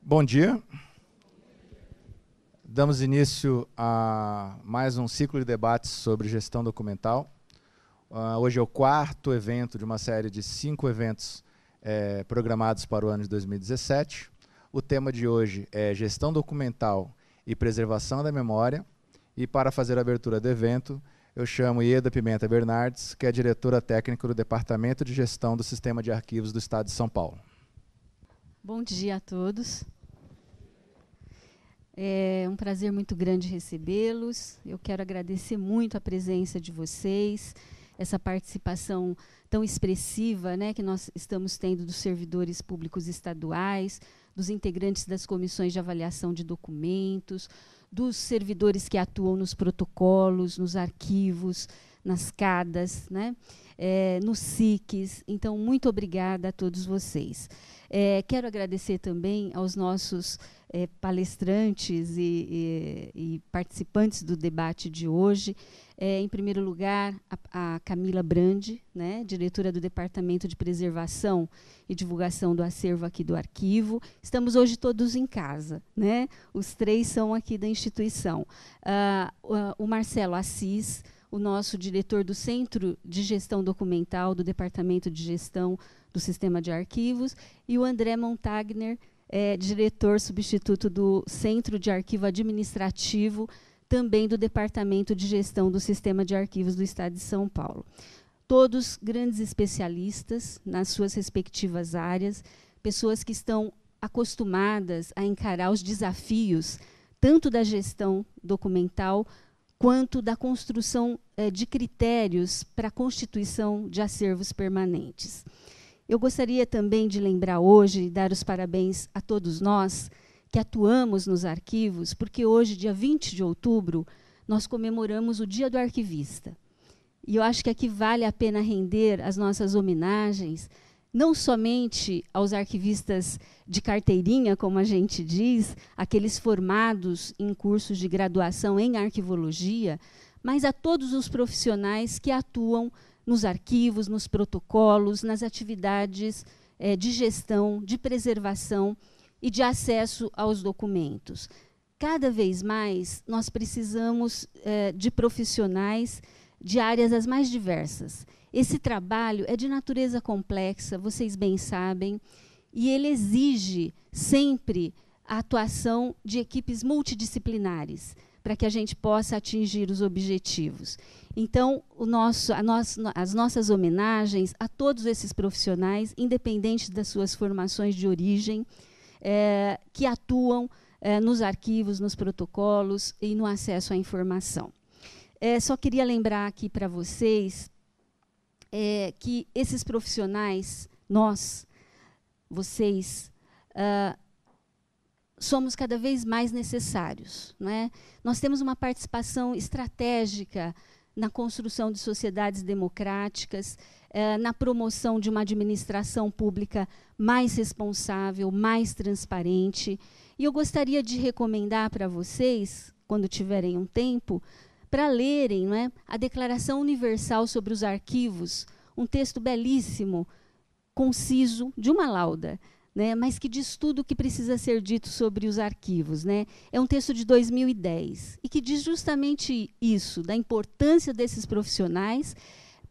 Bom dia. Damos início a mais um ciclo de debates sobre gestão documental. Uh, hoje é o quarto evento de uma série de cinco eventos eh, programados para o ano de 2017. O tema de hoje é gestão documental e preservação da memória. E para fazer a abertura do evento, eu chamo Ieda Pimenta Bernardes, que é diretora técnica do Departamento de Gestão do Sistema de Arquivos do Estado de São Paulo. Bom dia a todos. É um prazer muito grande recebê-los. Eu quero agradecer muito a presença de vocês, essa participação tão expressiva né, que nós estamos tendo dos servidores públicos estaduais, dos integrantes das comissões de avaliação de documentos, dos servidores que atuam nos protocolos, nos arquivos, nas CADAS, né? É, nos SICs. Então, muito obrigada a todos vocês. É, quero agradecer também aos nossos é, palestrantes e, e, e, participantes do debate de hoje. É, em primeiro lugar, a, a Camila Brandi, né, diretora do Departamento de Preservação e Divulgação do Acervo aqui do Arquivo. Estamos hoje todos em casa, né? os três são aqui da instituição. Ah, o Marcelo Assis, o nosso diretor do Centro de Gestão Documental do Departamento de Gestão do Sistema de Arquivos, e o André Montagner, é, diretor substituto do Centro de Arquivo Administrativo, também do Departamento de Gestão do Sistema de Arquivos do Estado de São Paulo. Todos grandes especialistas nas suas respectivas áreas, pessoas que estão acostumadas a encarar os desafios, tanto da gestão documental quanto da construção eh, de critérios para a constituição de acervos permanentes. Eu gostaria também de lembrar hoje e dar os parabéns a todos nós que atuamos nos arquivos, porque hoje, dia 20 de outubro, nós comemoramos o Dia do Arquivista. E eu acho que aqui vale a pena render as nossas homenagens não somente aos arquivistas de carteirinha, como a gente diz, aqueles formados em cursos de graduação em arquivologia, mas a todos os profissionais que atuam nos arquivos, nos protocolos, nas atividades é, de gestão, de preservação e de acesso aos documentos. Cada vez mais, nós precisamos é, de profissionais de áreas as mais diversas esse trabalho é de natureza complexa, vocês bem sabem, e ele exige sempre a atuação de equipes multidisciplinares para que a gente possa atingir os objetivos. Então, nosso, nosso, as nossas homenagens a todos esses profissionais, independente das suas formações de origem, é, que atuam é, nos arquivos, nos protocolos e no acesso à informação. É, só queria lembrar aqui para vocês é, que esses profissionais, nós, vocês, uh, somos cada vez mais necessários. Não é? Nós temos uma participação estratégica na construção de sociedades democráticas, eh, na promoção de uma administração pública mais responsável, mais transparente. E eu gostaria de recomendar para vocês, quando tiverem um tempo, para lerem não é, a Declaração Universal sobre os Arquivos, um texto belíssimo, conciso, de uma lauda. Né, mas que diz tudo o que precisa ser dito sobre os arquivos. Né? É um texto de 2010 e que diz justamente isso, da importância desses profissionais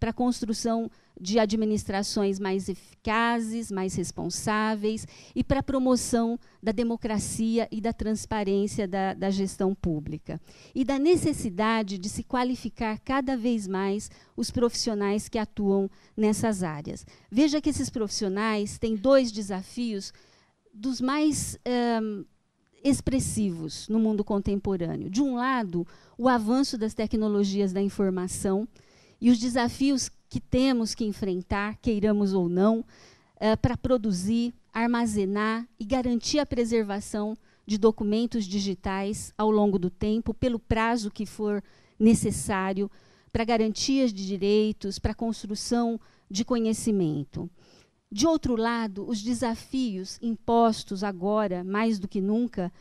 para a construção de administrações mais eficazes, mais responsáveis e para a promoção da democracia e da transparência da, da, gestão pública. E da necessidade de se qualificar cada vez mais os profissionais que atuam nessas áreas. Veja que esses profissionais têm dois desafios dos mais. Um, eh, expressivos no mundo contemporâneo. De um lado, o avanço das tecnologias da informação, e os desafios que temos que enfrentar, queiramos ou não, é, para produzir, armazenar e garantir a preservação de documentos digitais ao longo do tempo, pelo prazo que for necessário, para garantias de direitos, para construção de conhecimento. De outro lado, os desafios impostos agora, mais do que nunca,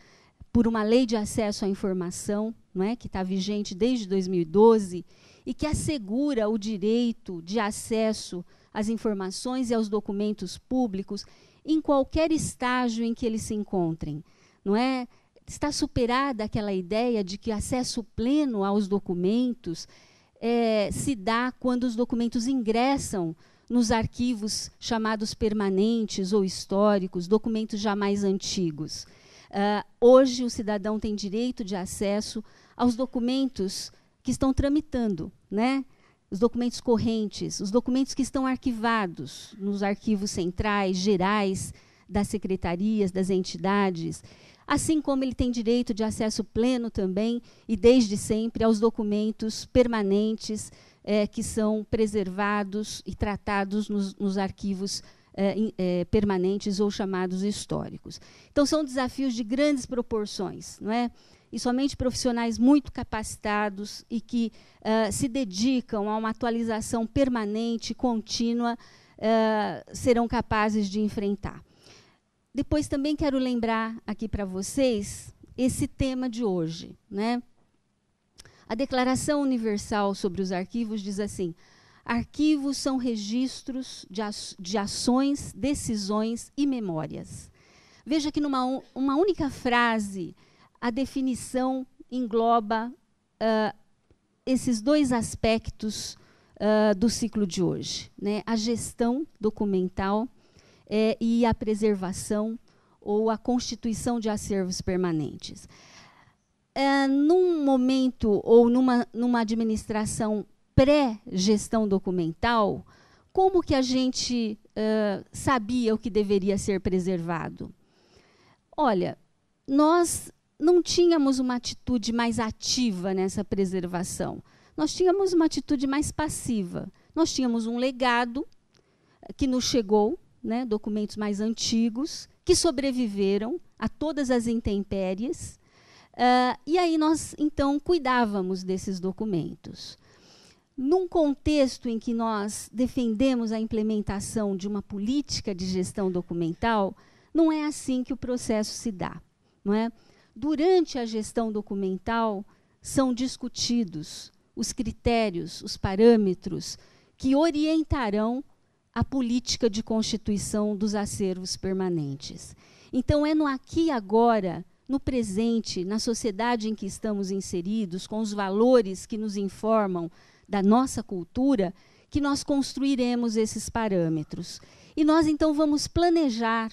por uma lei de acesso à informação, não é, que está vigente desde 2012 e que assegura o direito de acesso às informações e aos documentos públicos em qualquer estágio em que eles se encontrem, não é? Está superada aquela ideia de que acesso pleno aos documentos é, se dá quando os documentos ingressam nos arquivos chamados permanentes ou históricos, documentos jamais antigos. Uh, hoje, o cidadão tem direito de acesso aos documentos que estão tramitando, né? os documentos correntes, os documentos que estão arquivados nos arquivos centrais, gerais, das secretarias, das entidades, assim como ele tem direito de acesso pleno também e desde sempre aos documentos permanentes é, que são preservados e tratados nos, nos arquivos é, é, permanentes ou chamados históricos. Então são desafios de grandes proporções, não é? e somente profissionais muito capacitados e que uh, se dedicam a uma atualização permanente, contínua, uh, serão capazes de enfrentar. Depois também quero lembrar aqui para vocês esse tema de hoje. Né? A Declaração Universal sobre os Arquivos diz assim: arquivos são registros de, de ações, decisões e memórias. Veja que numa uma única frase a definição engloba uh, esses dois aspectos uh, do ciclo de hoje: né? a gestão documental eh, e a preservação ou a constituição de acervos permanentes. É, num momento ou numa, numa administração pré-gestão documental, como que a gente uh, sabia o que deveria ser preservado? Olha, nós não tínhamos uma atitude mais ativa nessa preservação. Nós tínhamos uma atitude mais passiva. Nós tínhamos um legado eh, que nos chegou, né, documentos mais antigos, que sobreviveram a todas as intempéries. Uh, e aí nós, então, cuidávamos desses documentos. Num contexto em que nós defendemos a implementação de uma política de gestão documental, não é assim que o processo se dá. Não é? durante a gestão documental são discutidos os critérios, os parâmetros que orientarão a política de constituição dos acervos permanentes. Então, é no aqui e agora, no presente, na sociedade em que estamos inseridos, com os valores que nos informam da nossa cultura, que nós construiremos esses parâmetros. E nós então vamos planejar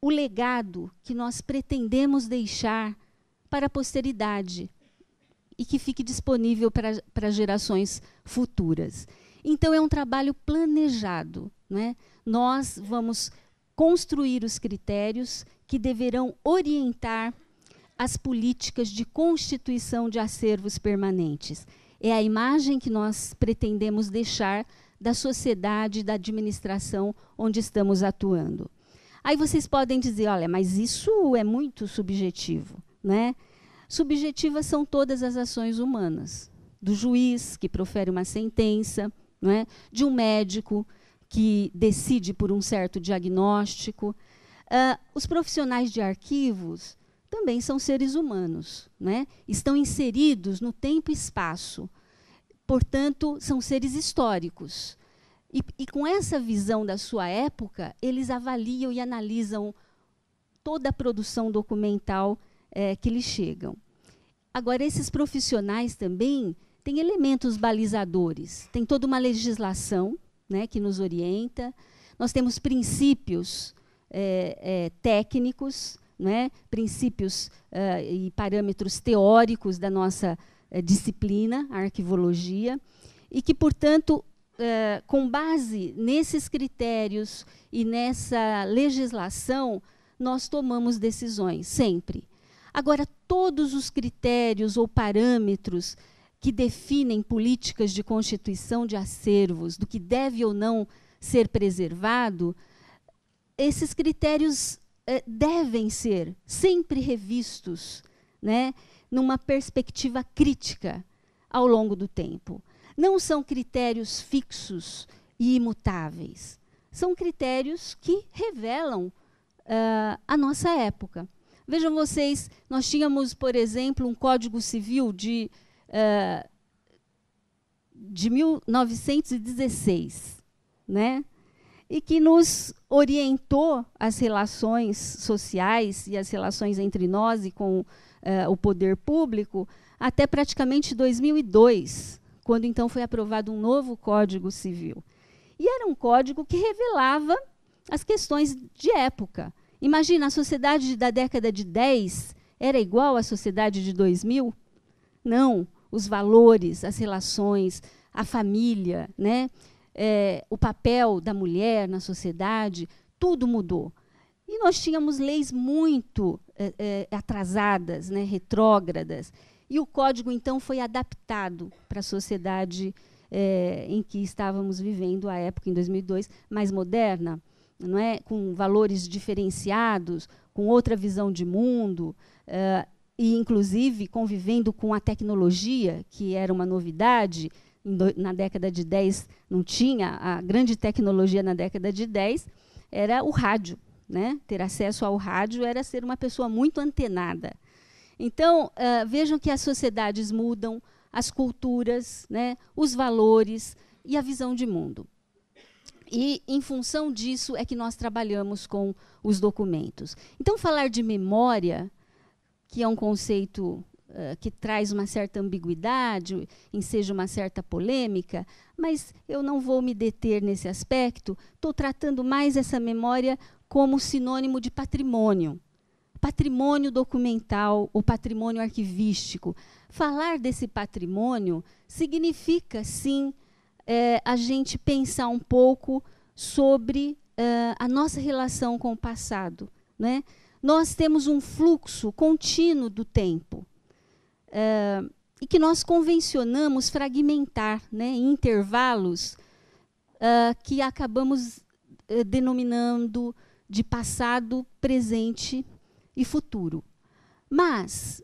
o legado que nós pretendemos deixar para a posteridade e que fique disponível para, para gerações futuras. Então, é um trabalho planejado. Né? Nós vamos construir os critérios que deverão orientar as políticas de constituição de acervos permanentes. É a imagem que nós pretendemos deixar da sociedade, da administração onde estamos atuando. Aí vocês podem dizer, olha, mas isso é muito subjetivo, né? Subjetivas são todas as ações humanas, do juiz que profere uma sentença, é? de um médico que decide por um certo diagnóstico. Uh, os profissionais de arquivos também são seres humanos, né? estão inseridos no tempo e espaço, portanto, são seres históricos. E, e com essa visão da sua época, eles avaliam e analisam toda a produção documental é, que lhes chegam. Agora, esses profissionais também têm elementos balizadores, tem toda uma legislação né, que nos orienta, nós temos princípios é, é, técnicos, né, princípios é, e parâmetros teóricos da nossa é, disciplina, a arquivologia, e que, portanto, eh, com base nesses critérios e nessa legislação, nós tomamos decisões, sempre. Agora, todos os critérios ou parâmetros que definem políticas de constituição de acervos, do que deve ou não ser preservado, esses critérios eh, devem ser sempre revistos, né, numa perspectiva crítica ao longo do tempo não são critérios fixos e imutáveis. São critérios que revelam uh, a nossa época. Vejam vocês, nós tínhamos, por exemplo, um Código Civil de, uh, de 1916, né? e que nos orientou as relações sociais e as relações entre nós e com uh, o poder público até praticamente 2002 quando então foi aprovado um novo Código Civil. E era um código que revelava as questões de época. Imagina, a sociedade da década de 10 era igual à sociedade de 2000? Não. Os valores, as relações, a família, né? É, o papel da mulher na sociedade, tudo mudou. E nós tínhamos leis muito é, é, atrasadas, né? retrógradas. E o código, então, foi adaptado para a sociedade é, em que estávamos vivendo, a época, em 2002, mais moderna, não é? com valores diferenciados, com outra visão de mundo, eh, e, inclusive, convivendo com a tecnologia, que era uma novidade. na década de 10 não tinha, a grande tecnologia na década de 10 era o rádio. Né? Ter acesso ao rádio era ser uma pessoa muito antenada. Então, uh, vejam que as sociedades mudam, as culturas, né, os valores e a visão de mundo. E, em função disso, é que nós trabalhamos com os documentos. Então, falar de memória, que é um conceito uh, que traz uma certa ambiguidade, enseja uma certa polêmica, mas eu não vou me deter nesse aspecto, estou tratando mais essa memória como sinônimo de patrimônio patrimônio documental, o patrimônio arquivístico. Falar desse patrimônio significa, sim, é, a gente pensar um pouco sobre é, a nossa relação com o passado. Né? Nós temos um fluxo contínuo do tempo é, e que nós convencionamos fragmentar né, em intervalos é, que acabamos denominando de passado, presente e futuro. Mas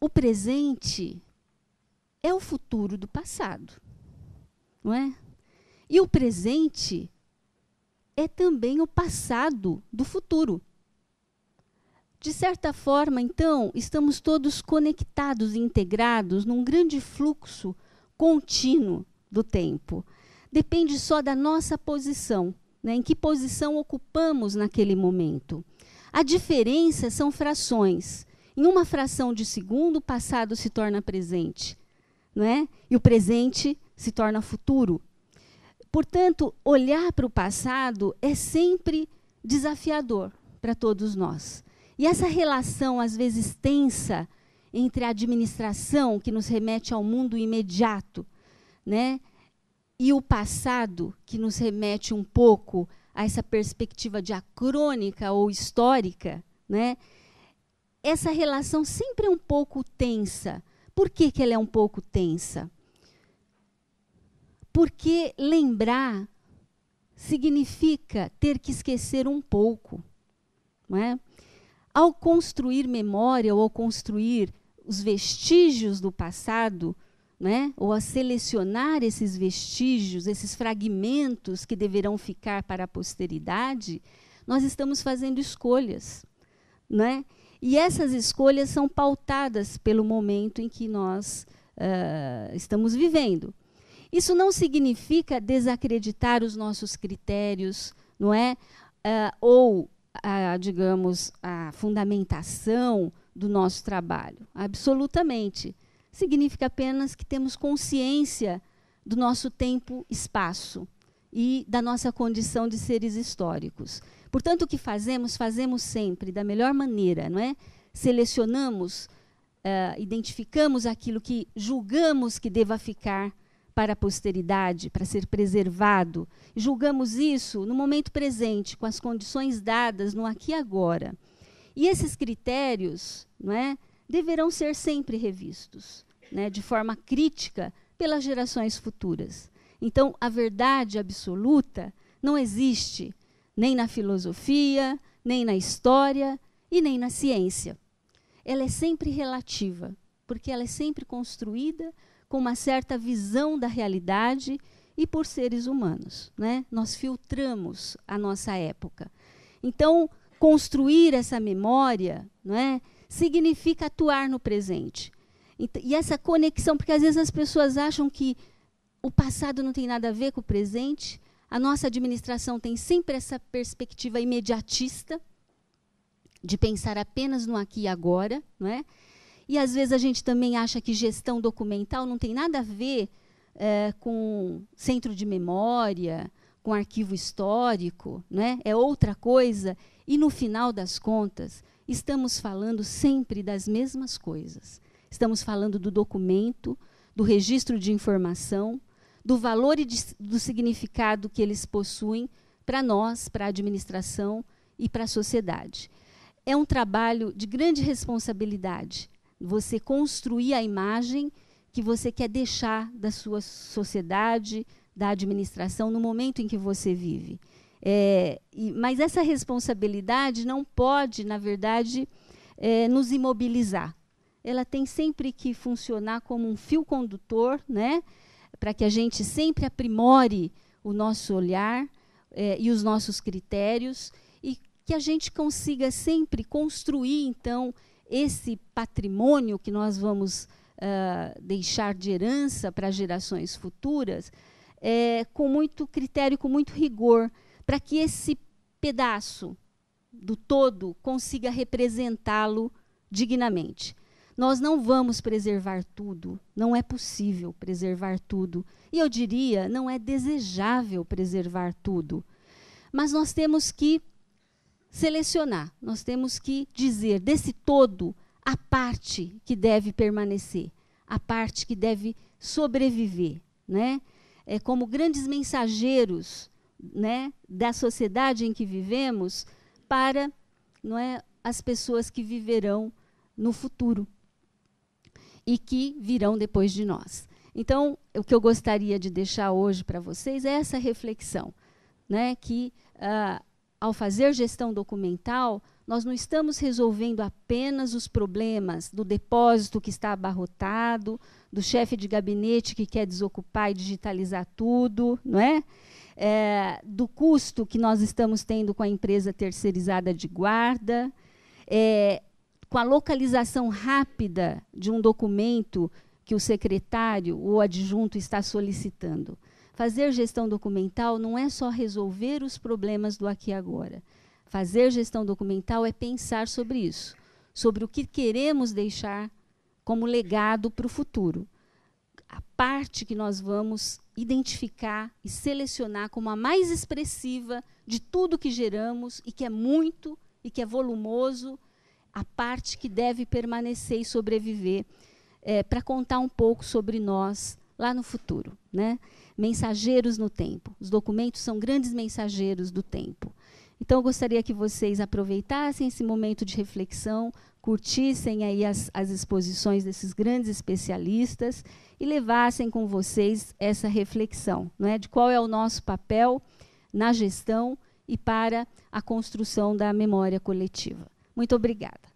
o presente é o futuro do passado, não é? E o presente é também o passado do futuro. De certa forma, então, estamos todos conectados e integrados num grande fluxo contínuo do tempo. Depende só da nossa posição, né? em que posição ocupamos naquele momento. A diferença são frações. Em uma fração de segundo, o passado se torna presente, não é? E o presente se torna futuro. Portanto, olhar para o passado é sempre desafiador para todos nós. E essa relação, às vezes tensa, entre a administração, que nos remete ao mundo imediato, né? e o passado, que nos remete um pouco a essa perspectiva diacrônica ou histórica, né, essa relação sempre é um pouco tensa. Por que, que ela é um pouco tensa? Porque lembrar significa ter que esquecer um pouco. Não é? Ao construir memória ou ao construir os vestígios do passado, né? ou a selecionar esses vestígios, esses fragmentos que deverão ficar para a posteridade, nós estamos fazendo escolhas. Né? E essas escolhas são pautadas pelo momento em que nós uh, estamos vivendo. Isso não significa desacreditar os nossos critérios, não é? Uh, ou, digamos, a fundamentação do nosso trabalho. Absolutamente significa apenas que temos consciência do nosso tempo-espaço e da nossa condição de seres históricos. Portanto, o que fazemos, fazemos sempre da melhor maneira, não é? Selecionamos, uh, identificamos aquilo que julgamos que deva ficar para a posteridade, para ser preservado. Julgamos isso no momento presente, com as condições dadas no aqui e agora. E esses critérios, não é? deverão ser sempre revistos, né, de forma crítica, pelas gerações futuras. Então, a verdade absoluta não existe nem na filosofia, nem na história e nem na ciência. Ela é sempre relativa, porque ela é sempre construída com uma certa visão da realidade e por seres humanos. Né? Nós filtramos a nossa época. Então, construir essa memória, não é? significa atuar no presente. E essa conexão, porque às vezes as pessoas acham que o passado não tem nada a ver com o presente, a nossa administração tem sempre essa perspectiva imediatista de pensar apenas no aqui e agora, não é? E às vezes a gente também acha que gestão documental não tem nada a ver é, com centro de memória, com arquivo histórico, é é outra coisa. E no final das contas, estamos falando sempre das mesmas coisas. Estamos falando do documento, do registro de informação, do valor e de, do significado que eles possuem para nós, para a administração e para a sociedade. É um trabalho de grande responsabilidade você construir a imagem que você quer deixar da sua sociedade, da administração no momento em que você vive. É, e, mas essa responsabilidade não pode, na verdade, é, nos imobilizar. Ela tem sempre que funcionar como um fio condutor, né? para que a gente sempre aprimore o nosso olhar é, e os nossos critérios e que a gente consiga sempre construir, então, esse patrimônio que nós vamos uh, deixar de herança para gerações futuras é, com muito critério, com muito rigor, para que esse pedaço do todo consiga representá-lo dignamente. Nós não vamos preservar tudo, não é possível preservar tudo. E eu diria, não é desejável preservar tudo. Mas nós temos que selecionar, nós temos que dizer desse todo a parte que deve permanecer, a parte que deve sobreviver, né? É como grandes mensageiros né, da sociedade em que vivemos para não é, as pessoas que viverão no futuro e que virão depois de nós. Então, o que eu gostaria de deixar hoje para vocês é essa reflexão, né, que ah, ao fazer gestão documental, nós não estamos resolvendo apenas os problemas do depósito que está abarrotado, do chefe de gabinete que quer desocupar e digitalizar tudo, não é? é? do custo que nós estamos tendo com a empresa terceirizada de guarda, é, com a localização rápida de um documento que o secretário ou adjunto está solicitando. Fazer gestão documental não é só resolver os problemas do aqui e agora. Fazer gestão documental é pensar sobre isso, sobre o que queremos deixar como legado para o futuro. A parte que nós vamos identificar e selecionar como a mais expressiva de tudo que geramos e que é muito e que é volumoso, a parte que deve permanecer e sobreviver, é, para contar um pouco sobre nós, lá no futuro, né? Mensageiros no tempo. Os documentos são grandes mensageiros do tempo. Então, eu gostaria que vocês aproveitassem esse momento de reflexão, curtissem aí as, as exposições desses grandes especialistas e levassem com vocês essa reflexão, não é? De qual é o nosso papel na gestão e para a construção da memória coletiva. Muito obrigada.